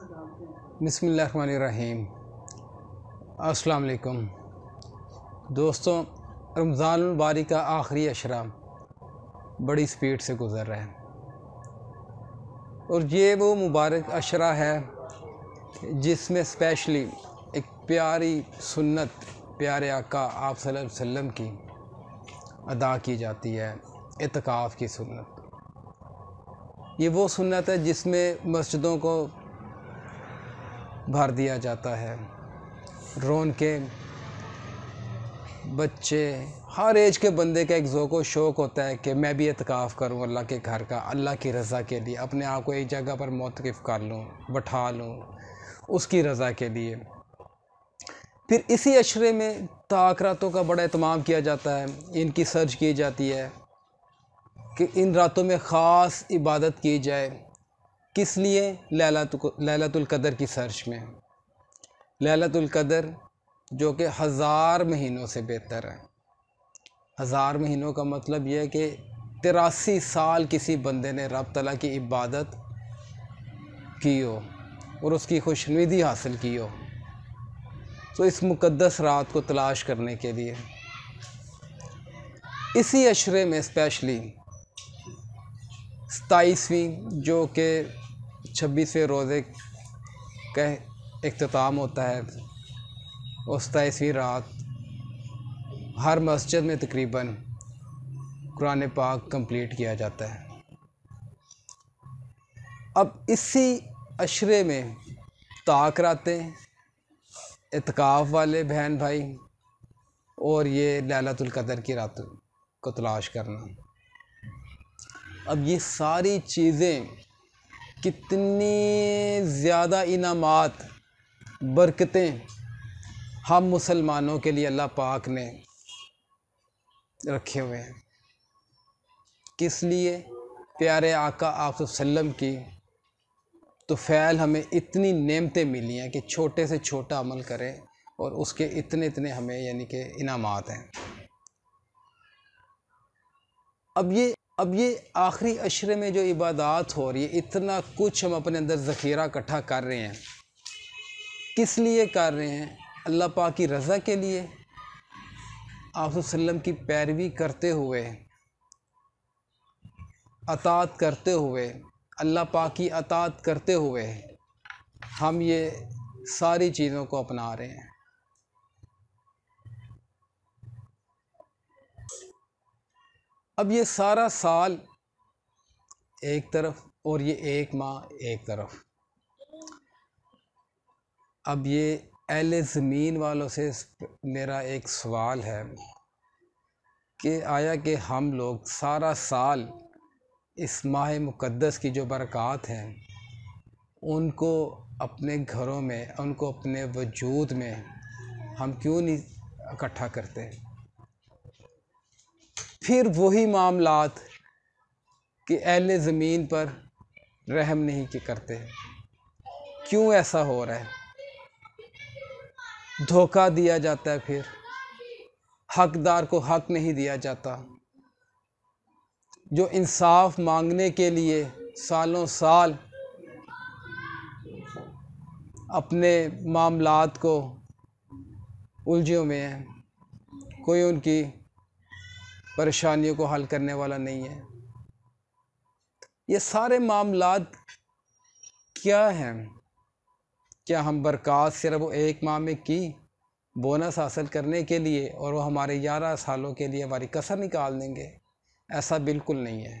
बिसमीम अलकुम दोस्तों दोस्तों रमज़ानबारी का आखिरी अशरा बड़ी स्पीड से गुज़र रहा है और ये वो मुबारक अशरा है जिसमें स्पेशली एक प्यारी सुन्नत प्यारे आका आप वसल्लम की अदा की जाती है इतकाफ़ की सुन्नत ये वो सुन्नत है जिसमें मस्जिदों को भर दिया जाता है ड्रोन के बच्चे हर एज के बंदे का एक को शौक़ होता है कि मैं भी एतकाफ़ करूं अल्लाह के घर का अल्लाह की रज़ा के लिए अपने आप को एक जगह पर मोतकफ़ कर लूं बैठा लूं उसकी रज़ा के लिए फिर इसी अशरे में ताक रातों का बड़ा अहतमाम किया जाता है इनकी सर्च की जाती है कि इन रातों में ख़ास इबादत की जाए किस लिए लैलतुल कदर की सर्च में लैलतुल कदर जो कि हज़ार महीनों से बेहतर है हज़ार महीनों का मतलब यह कि तिरासी साल किसी बंदे ने रब तला की इबादत की हो और उसकी खुशनुदी हासिल की हो तो इस मुकद्दस रात को तलाश करने के लिए इसी अशरे में स्पेशली सताईसवीं जो कि छब्बीसवें रोज़े का अख्ताम होता है उस तेईसवीं रात हर मस्जिद में तकरीबन कुरान पाक कंप्लीट किया जाता है अब इसी अशरे में ताक रातें इतकाफ़ वाले बहन भाई और ये लैलतुल कदर की रात को तलाश करना अब ये सारी चीज़ें कितनी ज़्यादा इनामत बरकतें हम मुसलमानों के लिए अल्लाह पाक ने रखे हुए हैं किस लिए प्यारे आका आप की तो फ़ैल हमें इतनी नेमतें मिली हैं कि छोटे से छोटा अमल करें और उसके इतने इतने हमें यानी कि इनामत हैं अब ये अब ये आखिरी अशरे में जो इबादत हो रही है इतना कुछ हम अपने अंदर ज़ख़ीरा इकट्ठा कर रहे हैं किस लिए कर रहे हैं अल्लाह पाक की रज़ा के लिए आप की पैरवी करते हुए अतात करते हुए अल्लाह पाक की अतात करते हुए हम ये सारी चीज़ों को अपना रहे हैं अब ये सारा साल एक तरफ और ये एक माह एक तरफ अब ये एल ज़मीन वालों से मेरा एक सवाल है कि आया कि हम लोग सारा साल इस माह मुक़दस की जो बरक़ात हैं उनको अपने घरों में उनको अपने वजूद में हम क्यों नहीं इकट्ठा करते हैं फिर वही मामलात कि अहल ज़मीन पर रहम नहीं के करते हैं क्यों ऐसा हो रहा है धोखा दिया जाता है फिर हकदार को हक नहीं दिया जाता जो इंसाफ मांगने के लिए सालों साल अपने मामलात को उलझों में है कोई उनकी परेशानियों को हल करने वाला नहीं है ये सारे मामला क्या हैं क्या हम बरक़ात सिर्फ एक माह में की बोनस हासिल करने के लिए और वो हमारे ग्यारह सालों के लिए हमारी कसर निकाल देंगे ऐसा बिल्कुल नहीं है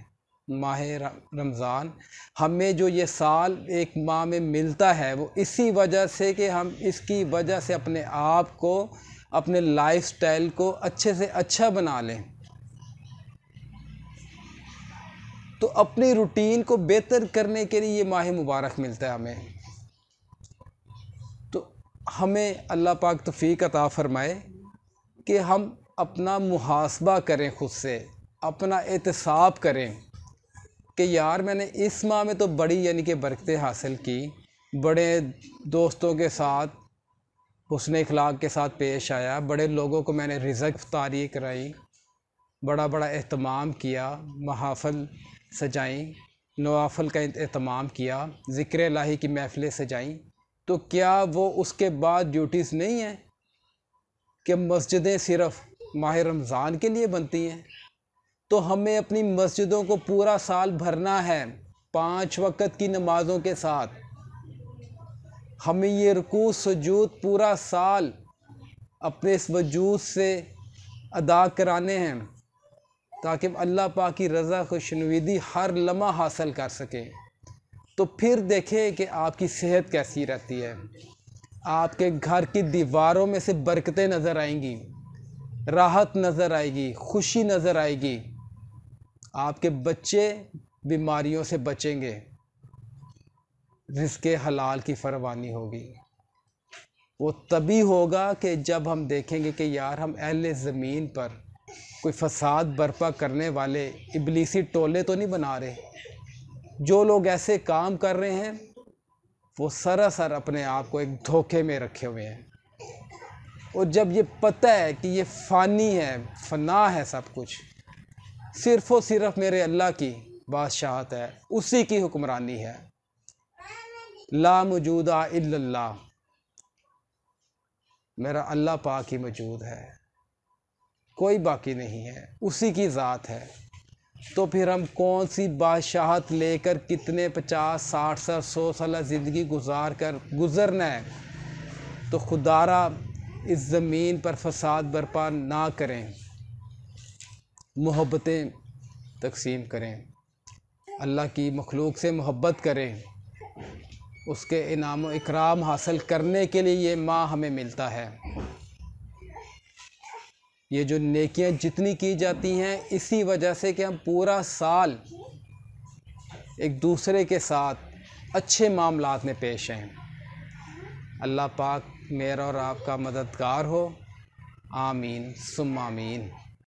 माह रमज़ान हमें जो ये साल एक माह में मिलता है वो इसी वजह से कि हम इसकी वजह से अपने आप को अपने लाइफ स्टाइल को अच्छे से अच्छा बना लें तो अपनी रूटीन को बेहतर करने के लिए ये माह मुबारक मिलता है हमें तो हमें अल्लाह पाक तफ़ीक अता फ़रमाए कि हम अपना मुहासबा करें ख़ुद से अपना एहतसाब करें कि यार मैंने इस माह में तो बड़ी यानी कि बरकतें हासिल की बड़े दोस्तों के साथ हसन अखलाक के साथ पेश आया बड़े लोगों को मैंने रिजक तारी कराई बड़ा बड़ा अहतमाम किया महाफल सजाएं नवाफल का अहतमाम किया ज़िक्र लाही की महफ़िलें सजाई तो क्या वो उसके बाद ड्यूटीज़ नहीं हैं कि मस्जिदें सिर्फ़ माह रमज़ान के लिए बनती हैं तो हमें अपनी मस्जिदों को पूरा साल भरना है पाँच वक्त की नमाज़ों के साथ हमें ये रुकू सजूद पूरा साल अपने इस वजूद से अदा कराने हैं ताकि अल्लाह पा की रज़ा खुशनवीदी हर लम्हा हासिल कर सकें तो फिर देखें कि आपकी सेहत कैसी रहती है आपके घर की दीवारों में से बरकतें नज़र आएंगी राहत नज़र आएगी खुशी नज़र आएगी आपके बच्चे बीमारियों से बचेंगे रिस्क हलाल की फरवानी होगी वो तभी होगा कि जब हम देखेंगे कि यार हम अहल ज़मीन पर कोई फसाद बर्पा करने वाले इबलीसी टोले तो नहीं बना रहे जो लोग ऐसे काम कर रहे हैं वो सरासर अपने आप को एक धोखे में रखे हुए हैं और जब ये पता है कि ये फ़ानी है फना है सब कुछ सिर्फ़ और सिर्फ मेरे अल्लाह की बादशाहत है उसी की हुक्मरानी है ला मौजूदा इल्लल्लाह मेरा अल्लाह पाक ही मौजूद है कोई बाकी नहीं है उसी की ज़ात है तो फिर हम कौन सी बादशाहत लेकर कितने पचास साठ साल सौ साल ज़िंदगी गुजार कर गुज़रना है तो खुदारा इस ज़मीन पर फसाद बर्पा ना करें मोहब्बतें तकसीम करें अल्लाह की मखलूक से मोहब्बत करें उसके इनाम इकराम हासिल करने के लिए ये माँ हमें मिलता है ये जो नेकियां जितनी की जाती हैं इसी वजह से कि हम पूरा साल एक दूसरे के साथ अच्छे मामलों में पेश हैं अल्लाह पाक मेरा और आपका मददगार हो आमीन सुम आमीन